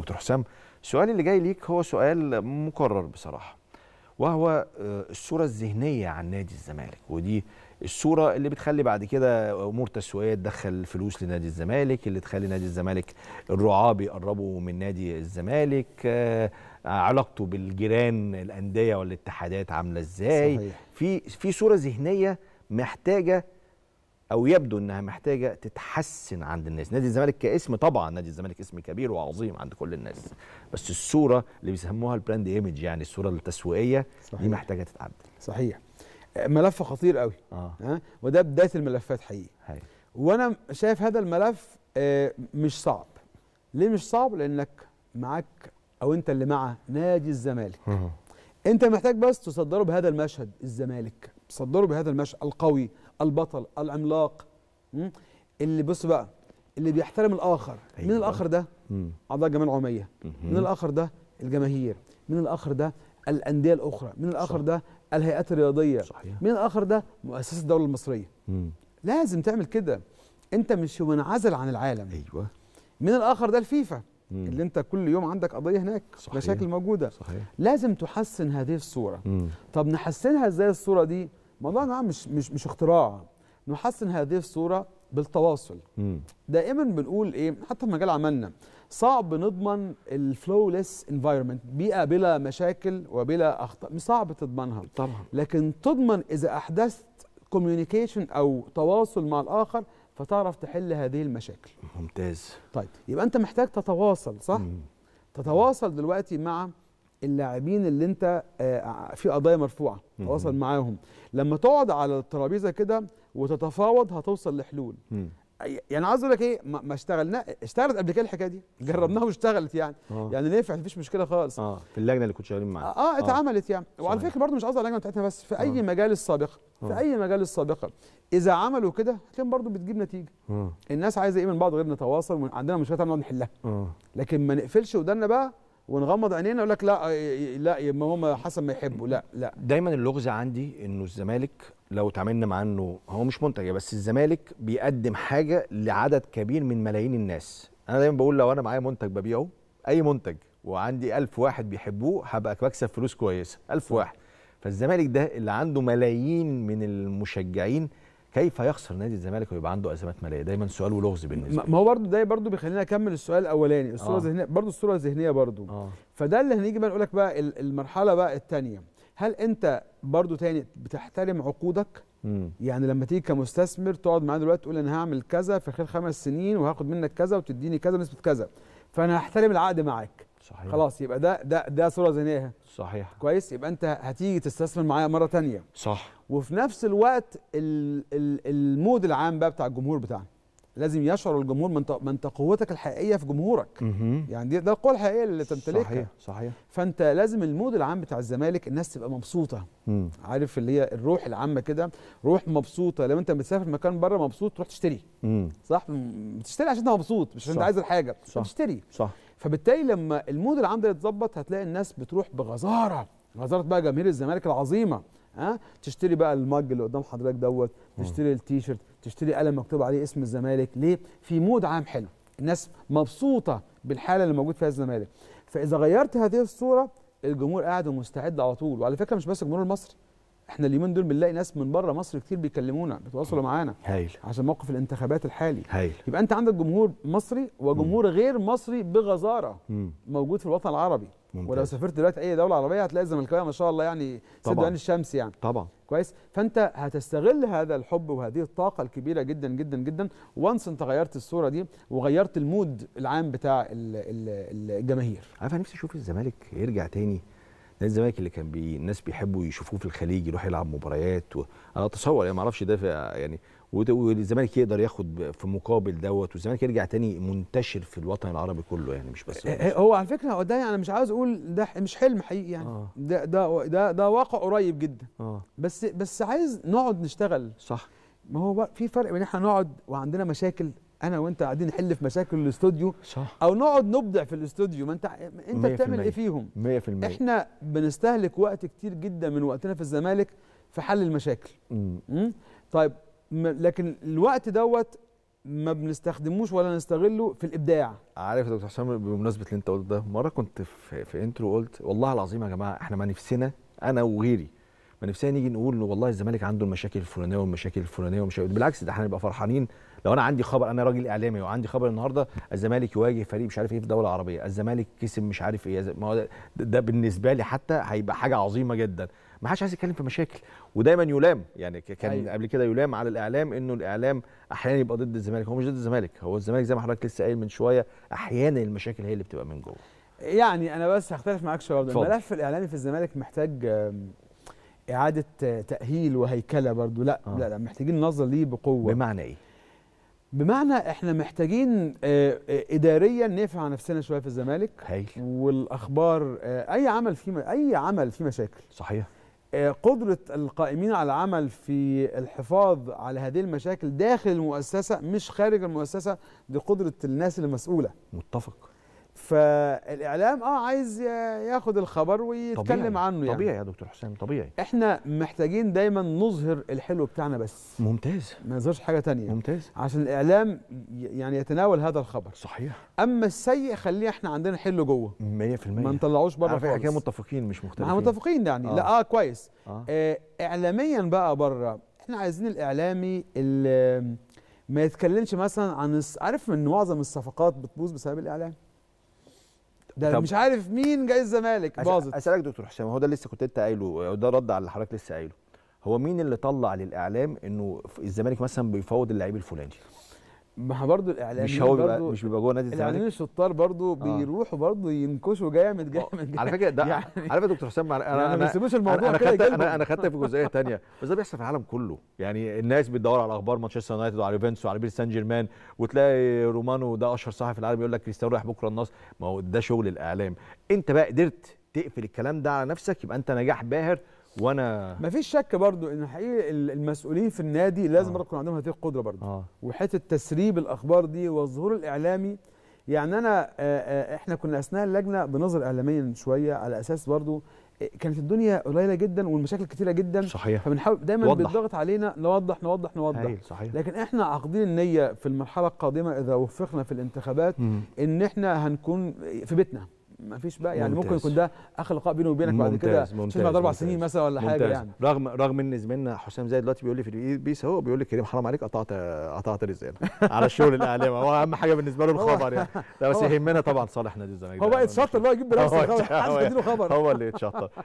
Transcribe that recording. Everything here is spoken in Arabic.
دكتور حسام السؤال اللي جاي ليك هو سؤال مكرر بصراحه وهو آه، الصوره الذهنيه عن نادي الزمالك ودي الصوره اللي بتخلي بعد كده امور تسويقيه تدخل فلوس لنادي الزمالك اللي تخلي نادي الزمالك الرعاه بيقربوا من نادي الزمالك آه، علاقته بالجيران الانديه والاتحادات عامله ازاي في في صوره ذهنيه محتاجه او يبدو انها محتاجه تتحسن عند الناس نادي الزمالك كاسم طبعا نادي الزمالك اسم كبير وعظيم عند كل الناس بس الصوره اللي بيسموها البراند ايمج يعني الصوره التسويقيه صحيح. دي محتاجه تتعدل صحيح ملف خطير قوي آه. ها وده بدايه الملفات حقيقي هاي. وانا شايف هذا الملف آه، مش صعب ليه مش صعب لانك معاك او انت اللي مع نادي الزمالك انت محتاج بس تصدره بهذا المشهد الزمالك تصدره بهذا المشهد القوي البطل العملاق اللي بص بقى اللي بيحترم الاخر أيوة. من الاخر ده اعضاء الجمعيه العموميه من الاخر ده الجماهير من الاخر ده الانديه الاخرى من الاخر صح. ده الهيئات الرياضيه صحيح. من الاخر ده مؤسسه الدوله المصريه مم. لازم تعمل كده انت مش منعزل عن العالم ايوه من الاخر ده الفيفا مم. اللي انت كل يوم عندك قضيه هناك مشاكل موجوده صحيح. لازم تحسن هذه الصوره مم. طب نحسنها ازاي الصوره دي موضوعنا مش مش مش اختراع نحسن هذه الصوره بالتواصل دائما بنقول ايه حتى في مجال عملنا صعب نضمن الفلولس انفايرمنت بيئه بلا مشاكل وبلا اخطاء صعب تضمنها طبعا لكن تضمن اذا احدثت كوميونيكيشن او تواصل مع الاخر فتعرف تحل هذه المشاكل ممتاز طيب يبقى انت محتاج تتواصل صح مم. تتواصل دلوقتي مع اللاعبين اللي انت آه، في قضايا مرفوعه تواصل معاهم لما تقعد على الترابيزه كده وتتفاوض هتوصل لحلول يعني عايز اقول لك ايه ما اشتغلنا اشتغلت قبل كده الحكايه دي آه. جربناها واشتغلت يعني آه. يعني نفعت مفيش مشكله خالص اه في اللجنه اللي كنت شغالين معاها اه, آه، اتعملت يعني صحيح. وعلى فكره برضو مش قصدي اللجنه بتاعتنا بس في اي آه. مجال السابقه في آه. اي مجال السابقه اذا عملوا كده هتلاقيهم برضو بتجيب نتيجه آه. الناس عايزه ايه من بعض غير نتواصل عندنا مشكلة نقعد نحلها آه. لكن ما نقفلش ودانا بقى ونغمض عينينا يقول لك لا لا هم حسن ما يحبوا لا لا دايما اللغز عندي انه الزمالك لو اتعاملنا مع انه هو مش منتج بس الزمالك بيقدم حاجه لعدد كبير من ملايين الناس انا دايما بقول لو انا معايا منتج ببيعه اي منتج وعندي ألف واحد بيحبوه هبقى بكسب فلوس كويسه ألف واحد فالزمالك ده اللي عنده ملايين من المشجعين كيف يخسر نادي الزمالك ويبقى عنده ازمات ماليه دايما سؤال ولغز بالنسبه ما هو برده ده برده بيخلينا اكمل السؤال الاولاني الصوره آه. الذهنيه آه. برده الصوره الذهنيه برده آه. فده اللي هنيجي بقى نقول لك بقى المرحله بقى الثانيه هل انت برده تاني بتحترم عقودك مم. يعني لما تيجي كمستثمر تقعد معاه دلوقتي تقول انا هعمل كذا في خلال خمس سنين وهاخد منك كذا وتديني كذا نسبه كذا فانا هحترم العقد معاك صحيح خلاص يبقى ده ده ده صوره ذهنيه صحيح كويس يبقى انت هتيجي تستثمر معايا مره تانية صح وفي نفس الوقت المود العام بقى بتاع الجمهور بتاعنا لازم يشعر الجمهور من انت قوتك الحقيقيه في جمهورك يعني دي ده القوه الحقيقيه اللي تمتلكها صحيح صحيح فانت لازم المود العام بتاع الزمالك الناس تبقى مبسوطه مم. عارف اللي هي الروح العامه كده روح مبسوطه لما انت بتسافر مكان بره مبسوط تروح تشتري مم. صح بتشتري عشان انت مبسوط مش عشان انت عايز الحاجه صح. بتشتري صح فبالتالي لما المود العام ده يتظبط هتلاقي الناس بتروح بغزاره غزاره بقى جماهير الزمالك العظيمه ها تشتري بقى المج اللي قدام حضرتك دوت تشتري التيشيرت تشتري قلم مكتوب عليه اسم الزمالك ليه في مود عام حلو الناس مبسوطه بالحاله اللي موجود فيها الزمالك فاذا غيرت هذه الصوره الجمهور قاعد ومستعد على طول وعلى فكره مش بس الجمهور المصري احنا اليومين دول بنلاقي ناس من بره مصر كتير بيكلمونا بيتواصلوا معانا هايل عشان موقف الانتخابات الحالي هايل يبقى انت عندك جمهور مصري وجمهور م. غير مصري بغزاره م. موجود في الوطن العربي ممتاز. ولو سافرت دلوقتي اي دوله عربيه هتلاقي الزملكاويه ما شاء الله يعني سد عين الشمس يعني طبعا كويس فانت هتستغل هذا الحب وهذه الطاقه الكبيره جدا جدا جدا وانس انت غيرت الصوره دي وغيرت المود العام بتاع الجماهير عارف انا نفسي اشوف الزمالك يرجع تاني نادي الزمالك اللي كان بي الناس بيحبوا يشوفوه في الخليج يروح يلعب مباريات و... انا اتصور يعني ما اعرفش ده يعني والزمالك يقدر ياخد في مقابل دوت والزمالك يرجع تاني منتشر في الوطن العربي كله يعني مش بس إيه، إيه، هو على فكره هو ده يعني مش عاوز اقول ده مش حلم حقيقي يعني آه. ده ده ده ده واقع قريب جدا آه. بس بس عايز نقعد نشتغل صح ما هو في فرق بين احنا نقعد وعندنا مشاكل انا وانت قاعدين نحل في مشاكل الاستوديو صح او نقعد نبدع في الاستوديو ما انت انت بتعمل ايه فيهم 100% احنا بنستهلك وقت كتير جدا من وقتنا في الزمالك في حل المشاكل امم طيب لكن الوقت دوت ما بنستخدموش ولا نستغله في الابداع عارف يا دكتور حسام بمناسبه اللي انت قلت ده مره كنت في, في انترو قلت والله العظيم يا جماعه احنا ما نفسنا انا وغيري ما نفسنا نيجي نقول والله الزمالك عنده المشاكل الفلانيه والمشاكل الفلانيه ومش إيه. بالعكس ده احنا نبقى فرحانين لو انا عندي خبر انا راجل اعلامي وعندي خبر النهارده الزمالك يواجه فريق مش عارف ايه في الدوله العربيه الزمالك كسب مش عارف ايه ما هو ده بالنسبه لي حتى هيبقى حاجه عظيمه جدا ما حدش عايز يتكلم في مشاكل ودايما يلام يعني كان أيوة. قبل كده يلام على الاعلام انه الاعلام احيانا يبقى ضد الزمالك هو مش ضد الزمالك هو الزمالك زي ما حضرتك لسه قايل من شويه احيانا المشاكل هي اللي بتبقى من جوه يعني انا بس هختلف معاك شويه الملف الاعلامي في الزمالك محتاج اعاده تاهيل وهيكله برضو لا آه. لا, لا محتاجين نظره ليه بقوه بمعنى ايه بمعنى احنا محتاجين آه، آه، اداريا نقف على نفسنا شويه في الزمالك هايل والاخبار آه، اي عمل فيه اي عمل فيه مشاكل صحيح قدرة القائمين على العمل في الحفاظ على هذه المشاكل داخل المؤسسة مش خارج المؤسسة دي قدرة الناس المسؤولة متفق فالاعلام اه عايز ياخد الخبر ويتكلم طبيعي. عنه يعني طبيعي يا دكتور حسام طبيعي احنا محتاجين دايما نظهر الحلو بتاعنا بس ممتاز ما نظهرش حاجه تانية ممتاز عشان الاعلام يعني يتناول هذا الخبر صحيح اما السيء خليه احنا عندنا حلو جوه 100% ما نطلعوش بره خالص كده متفقين مش مختلفين احنا متفقين يعني آه. لا اه, آه، كويس آه. آه اعلاميا بقى بره احنا عايزين الاعلامي اللي ما يتكلمش مثلا عن عارف ان معظم الصفقات بتبوظ بسبب الاعلام ده طب. مش عارف مين جاي الزمالك باظت اسالك دكتور حسام هو ده لسه كنت انت قايله ده رد على اللي حضرتك لسه قايله هو مين اللي طلع للاعلام انه الزمالك مثلا بيفاوض اللعيب الفلاني ما هو برضه الاعلاميين مش هو بيبقى مش بيبقى جوه نادي الزمالك الاعلاميين الشطار برضه آه. بيروحوا برضه ينكشوا جامد آه، جامد على فكره ده يعني عارف يا دكتور حسام انا يعني انا ما بيسيبوش الموضوع انا خدت انا انا خدت في جزئيه ثانيه بس ده بيحصل في العالم كله يعني الناس بتدور على اخبار مانشستر يونايتد وعلى يوفنتوس وعلى بيل سان جيرمان وتلاقي رومانو ده اشهر صحفي في العالم يقول لك كريستيانو رايح بكره النصر ما هو ده شغل الاعلام انت بقى قدرت تقفل الكلام ده على نفسك يبقى انت نجاح باهر وانا مفيش شك برضو ان حقيقي المسؤولين في النادي لازم آه. برضه يكون عندهم هذه القدره برضو آه. وحته تسريب الاخبار دي والظهور الاعلامي يعني انا آه، آه، احنا كنا اثناء اللجنه بنظر اعلاميا شويه على اساس برضو كانت الدنيا قليله جدا والمشاكل كتيره جدا صحيح فبنحاول دايما بيتضغط علينا نوضح نوضح نوضح صحيح. لكن احنا عاقدين النيه في المرحله القادمه اذا وفقنا في الانتخابات مم. ان احنا هنكون في بيتنا ما فيش بقى يعني ممتاز. ممكن يكون ده اخر لقاء بينه وبينك بعد كده ممتاز بعد اربع سنين مثلا ولا ممتاز. حاجه يعني رغم رغم ان زميلنا حسام زايد دلوقتي بيقول لي في البيس هو بيقول لي كريم حرام عليك قطعت قطعت رزقنا على الشغل الاعلامي هو اهم حاجه بالنسبه له الخبر يعني لا بس يهمنا طبعا صالح نادي الزمالك هو بقى يتشطر بقى يجيب بنفسه يديله خبر هو اللي يتشطر